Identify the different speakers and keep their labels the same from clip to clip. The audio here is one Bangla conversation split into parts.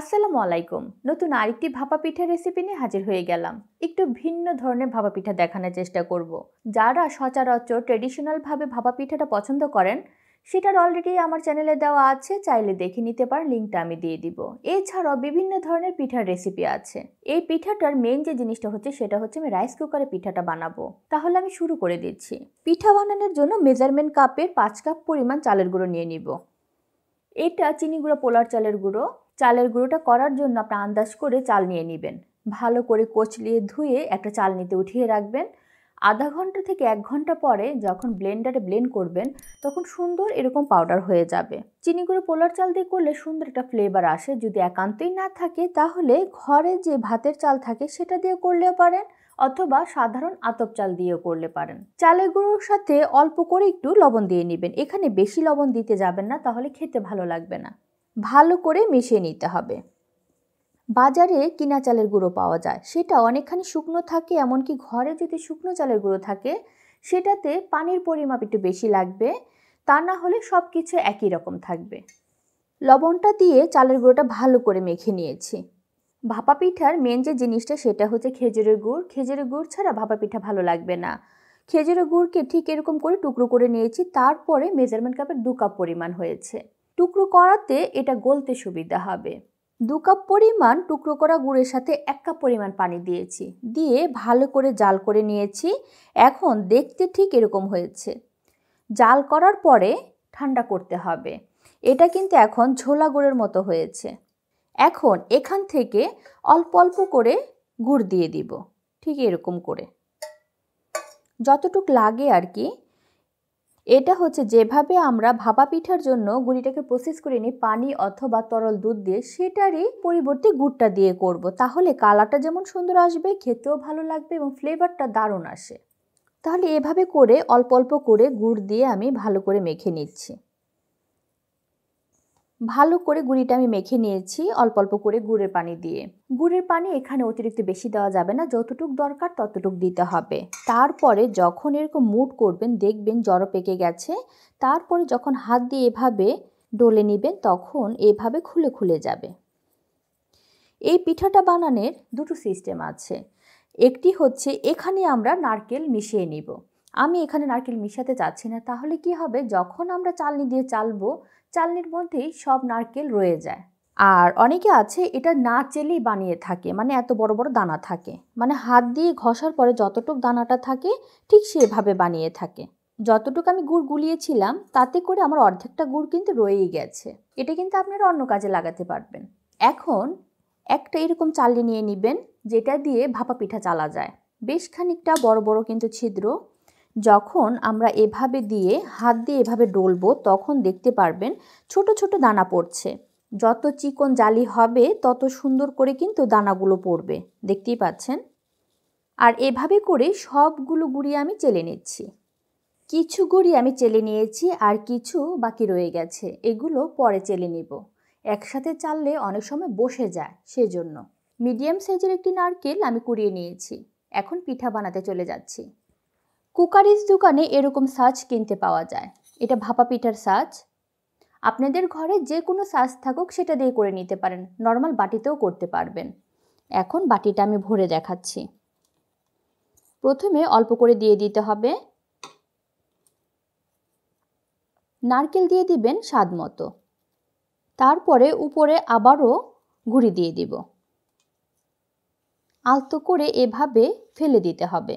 Speaker 1: আসসালামু আলাইকুম নতুন আরেকটি ভাপা পিঠা রেসিপি নিয়ে হাজির হয়ে গেলাম একটু ভিন্ন ধরনের ভাপা পিঠা দেখানোর চেষ্টা করব। যারা সচরাচর ট্রেডিশনালভাবে ভাপা পিঠাটা পছন্দ করেন সেটার অলরেডি আমার চ্যানেলে দেওয়া আছে চাইলে দেখে নিতে পার লিঙ্কটা আমি দিয়ে দিব এছাড়াও বিভিন্ন ধরনের পিঠার রেসিপি আছে এই পিঠাটার মেন যে জিনিসটা হচ্ছে সেটা হচ্ছে আমি রাইস কুকারে পিঠাটা বানাবো তাহলে আমি শুরু করে দিচ্ছি পিঠা বানানোর জন্য মেজারমেন্ট কাপের পাঁচ কাপ পরিমাণ চালের গুঁড়ো নিয়ে নিব এটা চিনি গুঁড়ো পোলার চালের গুঁড়ো চালের গুঁড়োটা করার জন্য আপনি আন্দাজ করে চাল নিয়ে নেবেন ভালো করে কচলিয়ে ধুয়ে একটা চাল নিতে উঠিয়ে রাখবেন আধা ঘন্টা থেকে এক ঘন্টা পরে যখন ব্লেন্ডারে ব্লেন্ড করবেন তখন সুন্দর এরকম পাউডার হয়ে যাবে চিনি গুঁড়ো পোলার চাল দিয়ে করলে সুন্দর একটা ফ্লেভার আসে যদি একান্তই না থাকে তাহলে ঘরে যে ভাতের চাল থাকে সেটা দিয়ে করলেও পারেন অথবা সাধারণ আতপ চাল দিয়েও করলে পারেন চালের গুঁড়োর সাথে অল্প করে একটু লবণ দিয়ে নেবেন এখানে বেশি লবণ দিতে যাবেন না তাহলে খেতে ভালো লাগবে না ভালো করে মিশিয়ে নিতে হবে বাজারে কিনা চালের গুঁড়ো পাওয়া যায় সেটা অনেকখানি শুকনো থাকে এমনকি ঘরে যদি শুকনো চালের গুঁড়ো থাকে সেটাতে পানির পরিমাপ একটু বেশি লাগবে তা না হলে সব কিছু একই রকম থাকবে লবণটা দিয়ে চালের গুঁড়োটা ভালো করে মেখে নিয়েছি ভাপা পিঠার মেন যে জিনিসটা সেটা হচ্ছে খেজুরের গুড় খেজুরের গুড় ছাড়া ভাপা পিঠা ভালো লাগবে না খেজুরের গুড়কে ঠিক এরকম করে টুকরো করে নিয়েছি তারপরে মেজারমেন্ট কাপের দু কাপ পরিমাণ হয়েছে টুকরো করাতে এটা গলতে সুবিধা হবে দু কাপ পরিমাণ টুকরো করা গুড়ের সাথে এক কাপ পরিমাণ পানি দিয়েছি দিয়ে ভালো করে জাল করে নিয়েছি এখন দেখতে ঠিক এরকম হয়েছে জাল করার পরে ঠান্ডা করতে হবে এটা কিন্তু এখন ঝোলা গুড়ের মতো হয়েছে এখন এখান থেকে অল্প অল্প করে গুড় দিয়ে দিব ঠিক এরকম করে যতটুক লাগে আর কি এটা হচ্ছে যেভাবে আমরা ভাপা পিঠার জন্য গুড়িটাকে প্রসেস করে নিই পানি অথবা তরল দুধ দিয়ে সেটারই পরিবর্তে গুড়টা দিয়ে করব। তাহলে কালারটা যেমন সুন্দর আসবে খেতেও ভালো লাগবে এবং ফ্লেভারটা দারুণ আসে তাহলে এভাবে করে অল্প অল্প করে গুড় দিয়ে আমি ভালো করে মেখে নিচ্ছি ভালো করে গুঁড়িটা আমি মেখে নিয়েছি অল্প অল্প করে গুড়ের পানি দিয়ে গুড়ের পানি এখানে অতিরিক্ত বেশি দেওয়া যাবে না যতটুক দরকার ততটুক দিতে হবে তারপরে যখন এরকম মুট করবেন দেখবেন জড়ো পেকে গেছে তারপরে যখন হাত দিয়ে এভাবে ডলে নেবেন তখন এভাবে খুলে খুলে যাবে এই পিঠাটা বানানোর দুটো সিস্টেম আছে একটি হচ্ছে এখানে আমরা নারকেল মিশিয়ে নিব আমি এখানে নারকেল মিশাতে চাচ্ছি না তাহলে কি হবে যখন আমরা চালনি দিয়ে চালবো চালনির মধ্যেই সব নারকেল রয়ে যায় আর অনেকে আছে এটা না চেলেই বানিয়ে থাকে মানে এত বড় বড় দানা থাকে মানে হাত দিয়ে ঘষার পরে যতটুকু দানাটা থাকে ঠিক সেভাবে বানিয়ে থাকে যতটুকু আমি গুড় গুলিয়েছিলাম তাতে করে আমার অর্ধেকটা গুড় কিন্তু রয়েই গেছে এটা কিন্তু আপনারা অন্য কাজে লাগাতে পারবেন এখন একটা এরকম চালনি নিয়ে নেবেন যেটা দিয়ে ভাপা পিঠা চালা যায় বেশ খানিকটা বড় বড় কিন্তু ছিদ্র যখন আমরা এভাবে দিয়ে হাত দিয়ে এভাবে ডলবো তখন দেখতে পারবেন ছোট ছোট দানা পড়ছে যত চিকন জালি হবে তত সুন্দর করে কিন্তু দানাগুলো পড়বে দেখতেই পাচ্ছেন আর এভাবে করে সবগুলো গুড়ি আমি চেলে নিচ্ছি কিছু গুড়ি আমি চেলে নিয়েছি আর কিছু বাকি রয়ে গেছে এগুলো পরে চেলে নিব একসাথে চাললে অনেক সময় বসে যায় সেজন্য মিডিয়াম সাইজের একটি নারকেল আমি কুড়িয়ে নিয়েছি এখন পিঠা বানাতে চলে যাচ্ছি কুকারিজ দোকানে এরকম সাজ কিনতে পাওয়া যায় এটা ভাপা পিঠার সাজ আপনাদের ঘরে যে কোনো সাজ থাকুক সেটা দিয়ে করে নিতে পারেন নর্মাল বাটিতেও করতে পারবেন এখন বাটিটা আমি ভরে দেখাচ্ছি প্রথমে অল্প করে দিয়ে দিতে হবে নারকেল দিয়ে দিবেন স্বাদ মতো তারপরে উপরে আবারও গুঁড়ি দিয়ে দিব আলতো করে এভাবে ফেলে দিতে হবে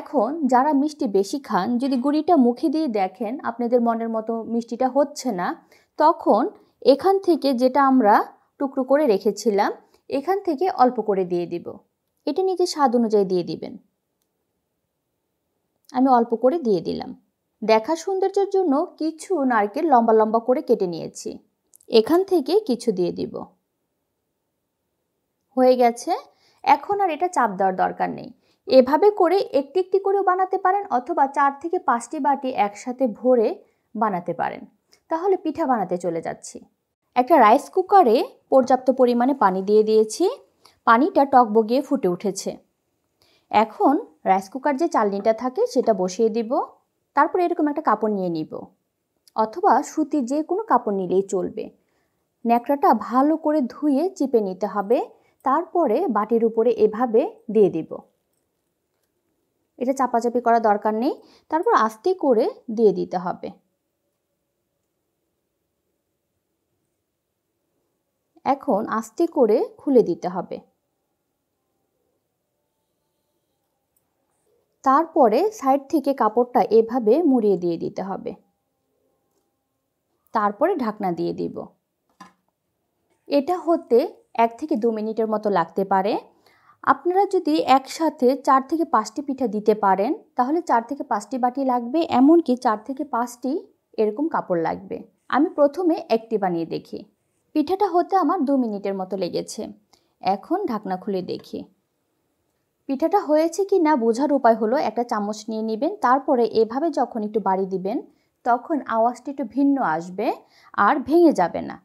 Speaker 1: এখন যারা মিষ্টি বেশি খান যদি গুড়িটা মুখে দিয়ে দেখেন আপনাদের মনের মতো মিষ্টিটা হচ্ছে না তখন এখান থেকে যেটা আমরা টুকরো করে রেখেছিলাম এখান থেকে অল্প করে দিয়ে দিব এটা নিজে স্বাদ অনুযায়ী দিয়ে দিবেন আমি অল্প করে দিয়ে দিলাম দেখা সৌন্দর্যের জন্য কিছু নারকেল লম্বা লম্বা করে কেটে নিয়েছি এখান থেকে কিছু দিয়ে দিব হয়ে গেছে এখন আর এটা চাপ দেওয়ার দরকার নেই এভাবে করে একটি একটি করেও বানাতে পারেন অথবা চার থেকে পাঁচটি বাটি একসাথে ভরে বানাতে পারেন তাহলে পিঠা বানাতে চলে যাচ্ছি একটা রাইস কুকারে পর্যাপ্ত পরিমাণে পানি দিয়ে দিয়েছি পানিটা টক বগিয়ে ফুটে উঠেছে এখন রাইস কুকার যে চালনিটা থাকে সেটা বসিয়ে দিব তারপর এরকম একটা কাপড় নিয়ে নিব অথবা সুতি যে কোনো কাপড় নিলেই চলবে ন্যাকড়াটা ভালো করে ধুয়ে চিপে নিতে হবে তারপরে বাটির উপরে এভাবে দিয়ে দিব এটা চাপাচাপি করা দরকার নেই তারপর আস্তে করে দিয়ে দিতে হবে এখন আস্তে করে খুলে দিতে হবে তারপরে সাইড থেকে কাপড়টা এভাবে মুড়িয়ে দিয়ে দিতে হবে তারপরে ঢাকনা দিয়ে দিব এটা হতে এক থেকে দু মিনিটের মতো লাগতে পারে আপনারা যদি একসাথে চার থেকে পাঁচটি পিঠা দিতে পারেন তাহলে চার থেকে পাঁচটি বাটি লাগবে এমনকি চার থেকে পাঁচটি এরকম কাপড় লাগবে আমি প্রথমে একটি বানিয়ে দেখি পিঠাটা হতে আমার দু মিনিটের মতো লেগেছে এখন ঢাকনা খুলে দেখি পিঠাটা হয়েছে কি না বোঝার উপায় হলো একটা চামচ নিয়ে নেবেন তারপরে এভাবে যখন একটু বাড়ি দিবেন তখন আওয়াজটি একটু ভিন্ন আসবে আর ভেঙে যাবে না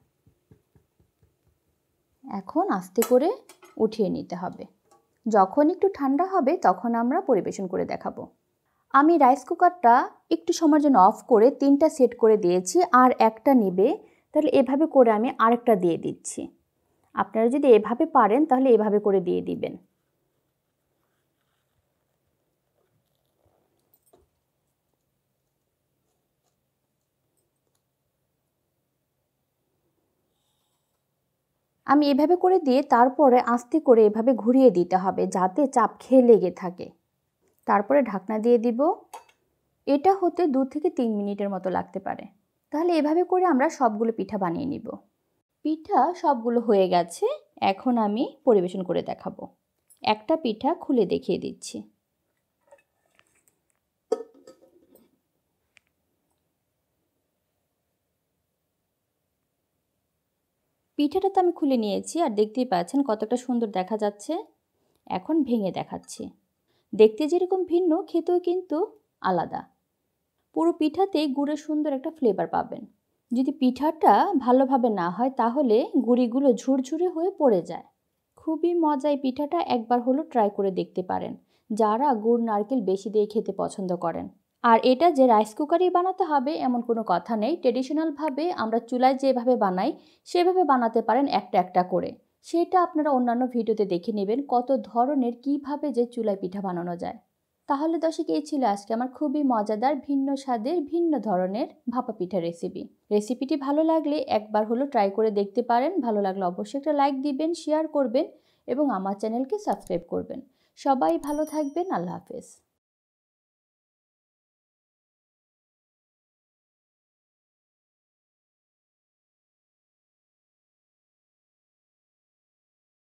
Speaker 1: এখন আস্তে করে উঠিয়ে নিতে হবে যখন একটু ঠান্ডা হবে তখন আমরা পরিবেশন করে দেখাবো আমি রাইস কুকারটা একটু সময়ের জন্য অফ করে তিনটা সেট করে দিয়েছি আর একটা নেবে তাহলে এভাবে করে আমি আরেকটা দিয়ে দিচ্ছি আপনারা যদি এভাবে পারেন তাহলে এভাবে করে দিয়ে দিবেন আমি এভাবে করে দিয়ে তারপরে আস্তে করে এভাবে ঘুরিয়ে দিতে হবে যাতে চাপ খেয়ে লেগে থাকে তারপরে ঢাকনা দিয়ে দিব এটা হতে দু থেকে তিন মিনিটের মতো লাগতে পারে তাহলে এভাবে করে আমরা সবগুলো পিঠা বানিয়ে নিব পিঠা সবগুলো হয়ে গেছে এখন আমি পরিবেশন করে দেখাবো একটা পিঠা খুলে দেখিয়ে দিচ্ছি পিঠাটা তো আমি খুলে নিয়েছি আর দেখতেই পাচ্ছেন কতটা সুন্দর দেখা যাচ্ছে এখন ভেঙে দেখাচ্ছি দেখতে যেরকম ভিন্ন খেতেও কিন্তু আলাদা পুরো পিঠাতে গুড়ের সুন্দর একটা ফ্লেভার পাবেন যদি পিঠাটা ভালোভাবে না হয় তাহলে গুড়িগুলো ঝুরঝুরে হয়ে পড়ে যায় খুবই মজায় পিঠাটা একবার হলো ট্রাই করে দেখতে পারেন যারা গুড় নারকেল বেশি দিয়ে খেতে পছন্দ করেন আর এটা যে রাইস কুকারেই বানাতে হবে এমন কোনো কথা নেই ট্রেডিশনালভাবে আমরা চুলায় যেভাবে বানাই সেভাবে বানাতে পারেন একটা একটা করে সেটা আপনারা অন্যান্য ভিডিওতে দেখে নেবেন কত ধরনের কিভাবে যে চুলায় পিঠা বানানো যায় তাহলে দর্শক এই ছিল আজকে আমার খুবই মজাদার ভিন্ন স্বাদের ভিন্ন ধরনের ভাপা পিঠা রেসিপি রেসিপিটি ভালো লাগলে একবার হলো ট্রাই করে দেখতে পারেন ভালো লাগলে অবশ্যই একটা লাইক দিবেন শেয়ার করবেন এবং আমার চ্যানেলকে সাবস্ক্রাইব করবেন সবাই ভালো থাকবেন আল্লাহ হাফেজ